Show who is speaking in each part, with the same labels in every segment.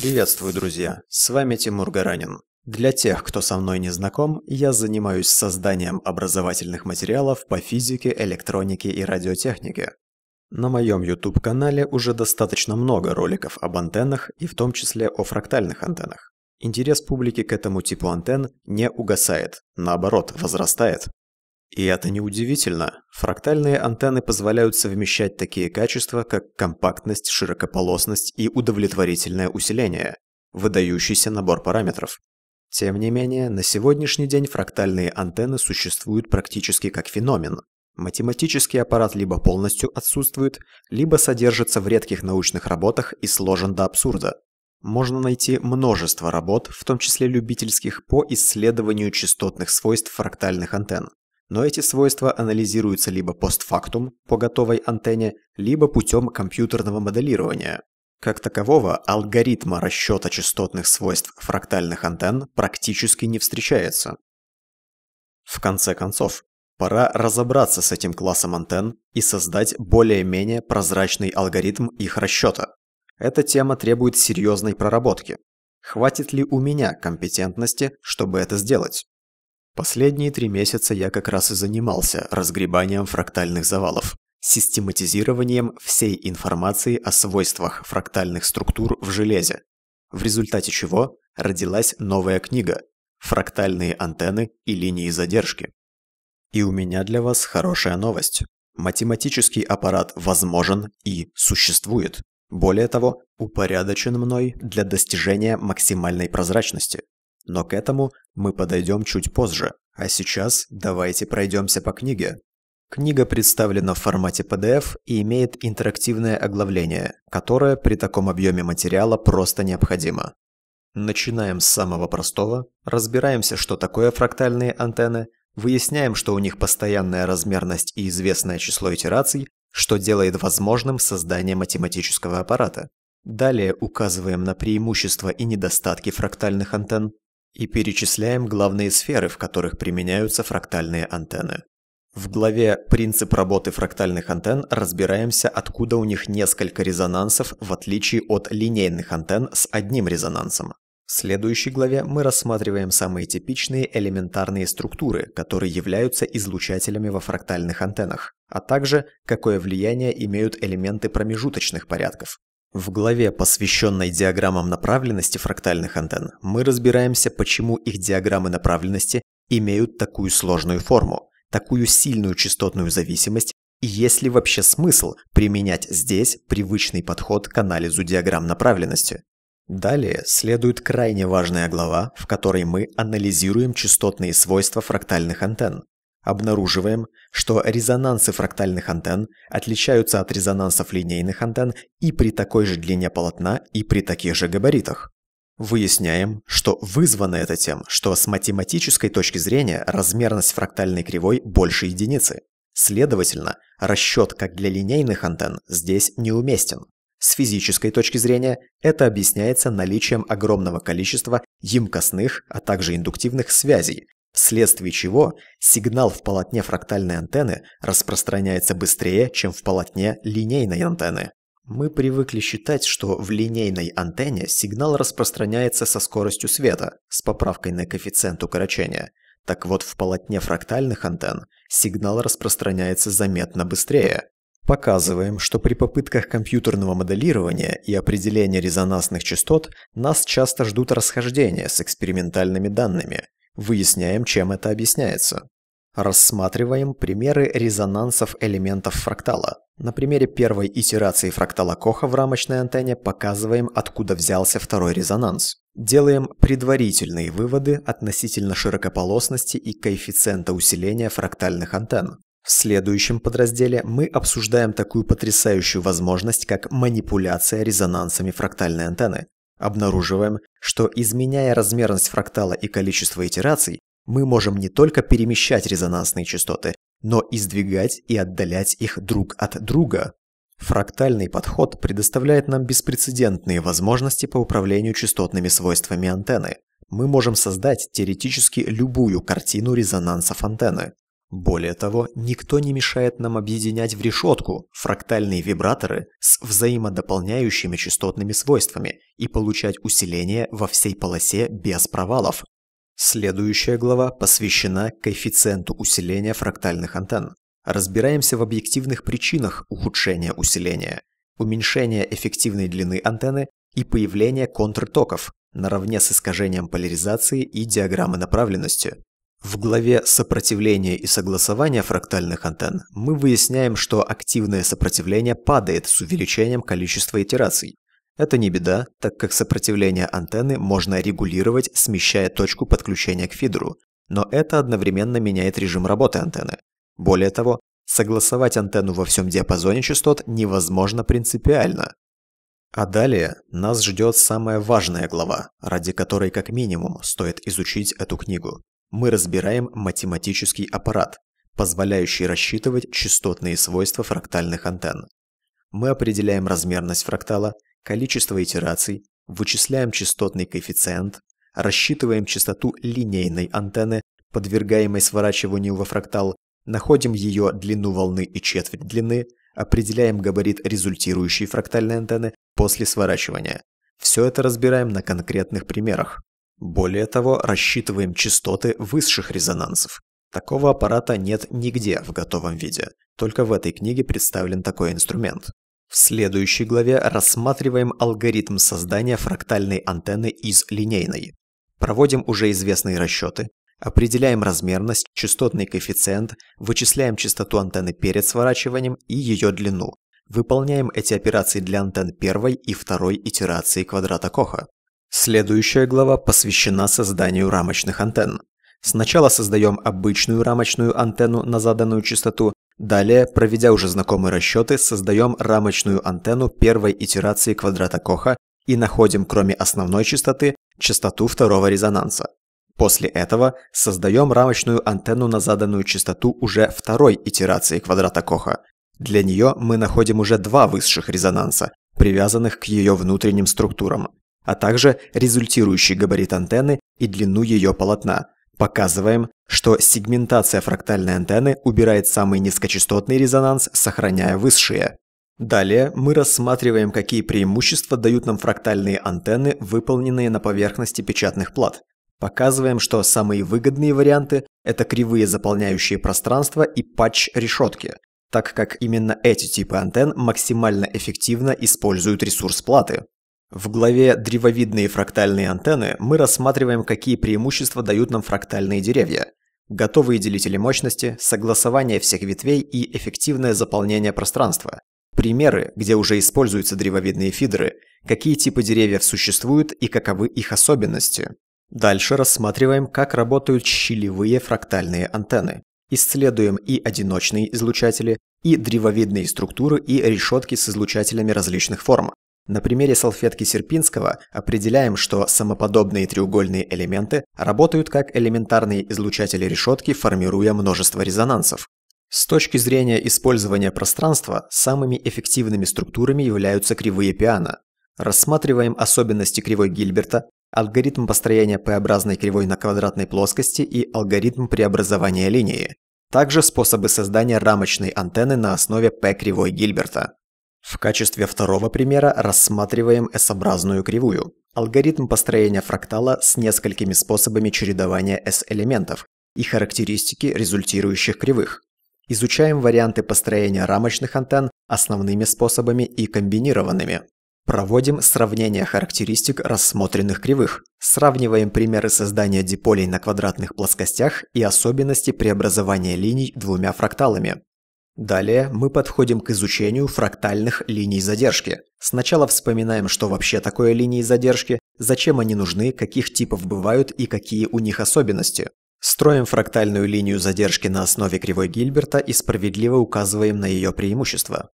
Speaker 1: Приветствую, друзья! С вами Тимур Гаранин. Для тех, кто со мной не знаком, я занимаюсь созданием образовательных материалов по физике, электронике и радиотехнике. На моем YouTube-канале уже достаточно много роликов об антеннах и в том числе о фрактальных антеннах. Интерес публики к этому типу антенн не угасает, наоборот, возрастает. И это неудивительно. Фрактальные антенны позволяют совмещать такие качества, как компактность, широкополосность и удовлетворительное усиление. Выдающийся набор параметров. Тем не менее, на сегодняшний день фрактальные антенны существуют практически как феномен. Математический аппарат либо полностью отсутствует, либо содержится в редких научных работах и сложен до абсурда. Можно найти множество работ, в том числе любительских, по исследованию частотных свойств фрактальных антенн но эти свойства анализируются либо постфактум по готовой антенне, либо путем компьютерного моделирования. Как такового, алгоритма расчета частотных свойств фрактальных антенн практически не встречается. В конце концов, пора разобраться с этим классом антенн и создать более-менее прозрачный алгоритм их расчета. Эта тема требует серьезной проработки. Хватит ли у меня компетентности, чтобы это сделать? Последние три месяца я как раз и занимался разгребанием фрактальных завалов, систематизированием всей информации о свойствах фрактальных структур в железе, в результате чего родилась новая книга «Фрактальные антенны и линии задержки». И у меня для вас хорошая новость. Математический аппарат возможен и существует. Более того, упорядочен мной для достижения максимальной прозрачности но к этому мы подойдем чуть позже. А сейчас давайте пройдемся по книге. Книга представлена в формате PDF и имеет интерактивное оглавление, которое при таком объеме материала просто необходимо. Начинаем с самого простого, разбираемся, что такое фрактальные антенны, выясняем, что у них постоянная размерность и известное число итераций, что делает возможным создание математического аппарата. Далее указываем на преимущества и недостатки фрактальных антенн, и перечисляем главные сферы, в которых применяются фрактальные антенны. В главе «Принцип работы фрактальных антенн» разбираемся, откуда у них несколько резонансов, в отличие от линейных антенн с одним резонансом. В следующей главе мы рассматриваем самые типичные элементарные структуры, которые являются излучателями во фрактальных антеннах, а также какое влияние имеют элементы промежуточных порядков, в главе, посвященной диаграммам направленности фрактальных антенн, мы разбираемся, почему их диаграммы направленности имеют такую сложную форму, такую сильную частотную зависимость и есть ли вообще смысл применять здесь привычный подход к анализу диаграмм направленности. Далее следует крайне важная глава, в которой мы анализируем частотные свойства фрактальных антенн, Обнаруживаем, что резонансы фрактальных антенн отличаются от резонансов линейных антенн и при такой же длине полотна, и при таких же габаритах. Выясняем, что вызвано это тем, что с математической точки зрения размерность фрактальной кривой больше единицы. Следовательно, расчет как для линейных антенн здесь неуместен. С физической точки зрения это объясняется наличием огромного количества емкостных, а также индуктивных связей, вследствие чего сигнал в полотне фрактальной антенны распространяется быстрее, чем в полотне линейной антенны. Мы привыкли считать, что в линейной антенне сигнал распространяется со скоростью света, с поправкой на коэффициент укорочения. Так вот, в полотне фрактальных антенн сигнал распространяется заметно быстрее. Показываем, что при попытках компьютерного моделирования и определения резонансных частот нас часто ждут расхождения с экспериментальными данными – Выясняем, чем это объясняется. Рассматриваем примеры резонансов элементов фрактала. На примере первой итерации фрактала Коха в рамочной антенне показываем, откуда взялся второй резонанс. Делаем предварительные выводы относительно широкополосности и коэффициента усиления фрактальных антенн. В следующем подразделе мы обсуждаем такую потрясающую возможность, как манипуляция резонансами фрактальной антенны. Обнаруживаем, что изменяя размерность фрактала и количество итераций, мы можем не только перемещать резонансные частоты, но и сдвигать и отдалять их друг от друга. Фрактальный подход предоставляет нам беспрецедентные возможности по управлению частотными свойствами антенны. Мы можем создать теоретически любую картину резонансов антенны. Более того, никто не мешает нам объединять в решетку фрактальные вибраторы с взаимодополняющими частотными свойствами и получать усиление во всей полосе без провалов. Следующая глава посвящена коэффициенту усиления фрактальных антенн. Разбираемся в объективных причинах ухудшения усиления, уменьшения эффективной длины антенны и появления контртоков наравне с искажением поляризации и диаграммы направленности. В главе «Сопротивление и согласование фрактальных антенн» мы выясняем, что активное сопротивление падает с увеличением количества итераций. Это не беда, так как сопротивление антенны можно регулировать, смещая точку подключения к фидеру, но это одновременно меняет режим работы антенны. Более того, согласовать антенну во всем диапазоне частот невозможно принципиально. А далее нас ждет самая важная глава, ради которой как минимум стоит изучить эту книгу мы разбираем математический аппарат, позволяющий рассчитывать частотные свойства фрактальных антенн. Мы определяем размерность фрактала, количество итераций, вычисляем частотный коэффициент, рассчитываем частоту линейной антенны, подвергаемой сворачиванию во фрактал, находим ее длину волны и четверть длины, определяем габарит результирующей фрактальной антенны после сворачивания. Все это разбираем на конкретных примерах. Более того, рассчитываем частоты высших резонансов. Такого аппарата нет нигде в готовом виде, только в этой книге представлен такой инструмент. В следующей главе рассматриваем алгоритм создания фрактальной антенны из линейной. Проводим уже известные расчеты, определяем размерность, частотный коэффициент, вычисляем частоту антенны перед сворачиванием и ее длину. Выполняем эти операции для антенн первой и второй итерации квадрата Коха. Следующая глава посвящена созданию рамочных антенн. Сначала создаем обычную рамочную антенну на заданную частоту, далее, проведя уже знакомые расчеты, создаем рамочную антенну первой итерации квадрата Коха и находим, кроме основной частоты, частоту второго резонанса. После этого создаем рамочную антенну на заданную частоту уже второй итерации квадрата Коха. Для нее мы находим уже два высших резонанса, привязанных к ее внутренним структурам – а также результирующий габарит антенны и длину ее полотна. Показываем, что сегментация фрактальной антенны убирает самый низкочастотный резонанс, сохраняя высшие. Далее мы рассматриваем, какие преимущества дают нам фрактальные антенны, выполненные на поверхности печатных плат. Показываем, что самые выгодные варианты – это кривые заполняющие пространство и патч-решетки, так как именно эти типы антенн максимально эффективно используют ресурс платы. В главе «Древовидные фрактальные антенны» мы рассматриваем, какие преимущества дают нам фрактальные деревья, готовые делители мощности, согласование всех ветвей и эффективное заполнение пространства, примеры, где уже используются древовидные фидеры, какие типы деревьев существуют и каковы их особенности. Дальше рассматриваем, как работают щелевые фрактальные антенны. Исследуем и одиночные излучатели, и древовидные структуры и решетки с излучателями различных форм, на примере салфетки Серпинского определяем, что самоподобные треугольные элементы работают как элементарные излучатели решетки, формируя множество резонансов. С точки зрения использования пространства, самыми эффективными структурами являются кривые пиано. Рассматриваем особенности кривой Гильберта, алгоритм построения P-образной кривой на квадратной плоскости и алгоритм преобразования линии. Также способы создания рамочной антенны на основе P-кривой Гильберта. В качестве второго примера рассматриваем S-образную кривую – алгоритм построения фрактала с несколькими способами чередования S-элементов и характеристики результирующих кривых. Изучаем варианты построения рамочных антенн основными способами и комбинированными. Проводим сравнение характеристик рассмотренных кривых. Сравниваем примеры создания диполей на квадратных плоскостях и особенности преобразования линий двумя фракталами. Далее мы подходим к изучению фрактальных линий задержки. Сначала вспоминаем, что вообще такое линии задержки, зачем они нужны, каких типов бывают и какие у них особенности. Строим фрактальную линию задержки на основе кривой Гильберта и справедливо указываем на ее преимущества.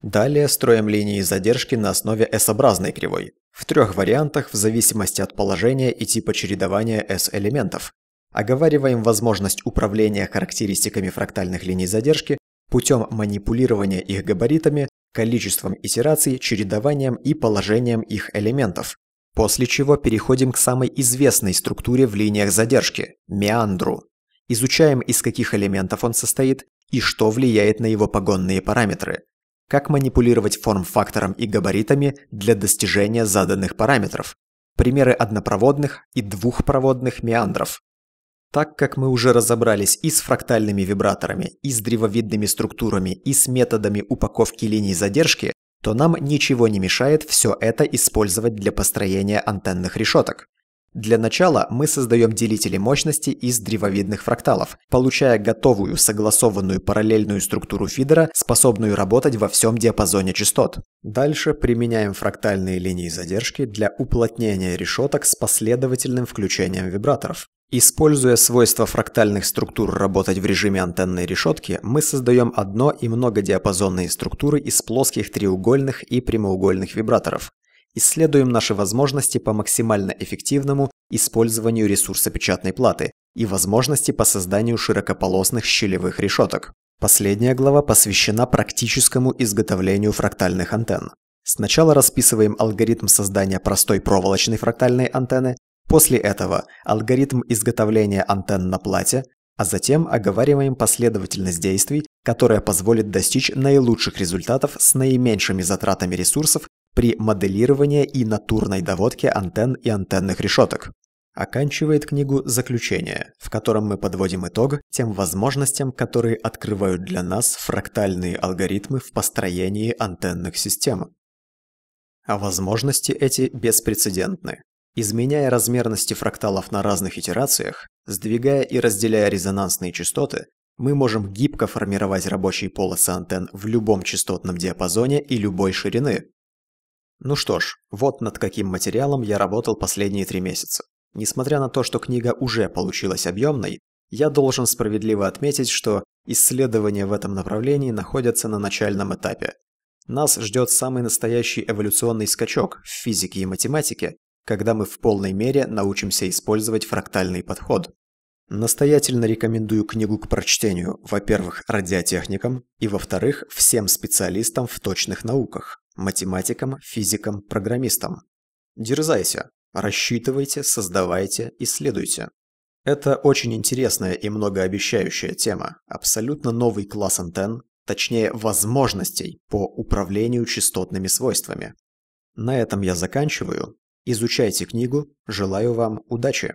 Speaker 1: Далее строим линии задержки на основе S-образной кривой, в трех вариантах в зависимости от положения и типа чередования S-элементов. Оговариваем возможность управления характеристиками фрактальных линий задержки путем манипулирования их габаритами, количеством итераций, чередованием и положением их элементов. После чего переходим к самой известной структуре в линиях задержки – меандру. Изучаем, из каких элементов он состоит и что влияет на его погонные параметры. Как манипулировать форм-фактором и габаритами для достижения заданных параметров. Примеры однопроводных и двухпроводных меандров. Так как мы уже разобрались и с фрактальными вибраторами, и с древовидными структурами, и с методами упаковки линий задержки, то нам ничего не мешает все это использовать для построения антенных решеток. Для начала мы создаем делители мощности из древовидных фракталов, получая готовую согласованную параллельную структуру фидера, способную работать во всем диапазоне частот. Дальше применяем фрактальные линии задержки для уплотнения решеток с последовательным включением вибраторов. Используя свойства фрактальных структур работать в режиме антенной решетки, мы создаем одно и многодиапазонные структуры из плоских треугольных и прямоугольных вибраторов. Исследуем наши возможности по максимально эффективному использованию ресурса печатной платы и возможности по созданию широкополосных щелевых решеток. Последняя глава посвящена практическому изготовлению фрактальных антенн. Сначала расписываем алгоритм создания простой проволочной фрактальной антенны, После этого алгоритм изготовления антенн на плате, а затем оговариваем последовательность действий, которая позволит достичь наилучших результатов с наименьшими затратами ресурсов при моделировании и натурной доводке антенн и антенных решеток. Оканчивает книгу заключение, в котором мы подводим итог тем возможностям, которые открывают для нас фрактальные алгоритмы в построении антенных систем. А возможности эти беспрецедентны. Изменяя размерности фракталов на разных итерациях, сдвигая и разделяя резонансные частоты, мы можем гибко формировать рабочие полосы антенн в любом частотном диапазоне и любой ширины. Ну что ж, вот над каким материалом я работал последние три месяца. Несмотря на то, что книга уже получилась объемной, я должен справедливо отметить, что исследования в этом направлении находятся на начальном этапе. Нас ждет самый настоящий эволюционный скачок в физике и математике, когда мы в полной мере научимся использовать фрактальный подход. Настоятельно рекомендую книгу к прочтению, во-первых, радиотехникам и, во-вторых, всем специалистам в точных науках – математикам, физикам, программистам. Дерзайте, рассчитывайте, создавайте, исследуйте. Это очень интересная и многообещающая тема, абсолютно новый класс антенн, точнее возможностей по управлению частотными свойствами. На этом я заканчиваю, Изучайте книгу. Желаю вам удачи!